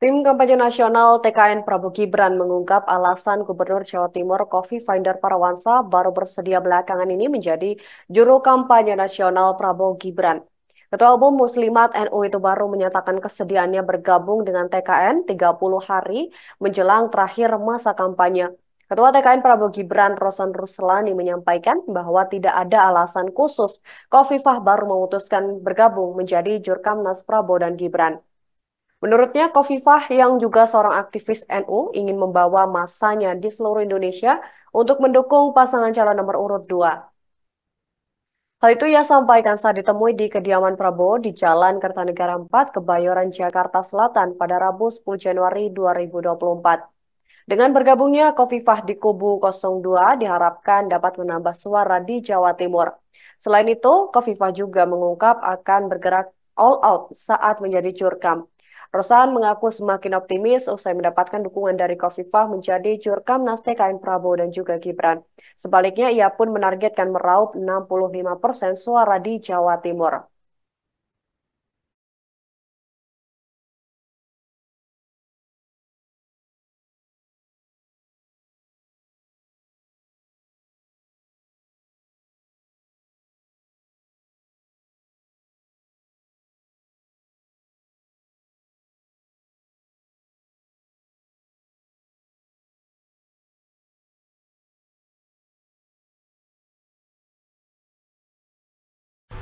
Tim kampanye nasional TKN Prabowo Gibran mengungkap alasan Gubernur Jawa Timur Kofi Finder Parawansa baru bersedia belakangan ini menjadi juru kampanye nasional Prabowo Gibran. Ketua Umum Muslimat NU itu baru menyatakan kesediaannya bergabung dengan TKN 30 hari menjelang terakhir masa kampanye. Ketua TKN Prabowo Gibran Rosan Ruslani menyampaikan bahwa tidak ada alasan khusus Kofifah baru memutuskan bergabung menjadi Jurkamnas Prabowo dan Gibran. Menurutnya, Kofifah yang juga seorang aktivis NU ingin membawa masanya di seluruh Indonesia untuk mendukung pasangan calon nomor urut 2. Hal itu ia sampaikan saat ditemui di kediaman Prabowo di Jalan Kertanegara 4, Kebayoran, Jakarta Selatan pada Rabu 10 Januari 2024. Dengan bergabungnya Kofifah di kubu 02 diharapkan dapat menambah suara di Jawa Timur. Selain itu, Kofifah juga mengungkap akan bergerak all out saat menjadi jurkam. Rosan mengaku semakin optimis usai mendapatkan dukungan dari Kofifah menjadi jurkam Jurkamnas TKN Prabowo dan juga Gibran. Sebaliknya, ia pun menargetkan meraup 65 persen suara di Jawa Timur.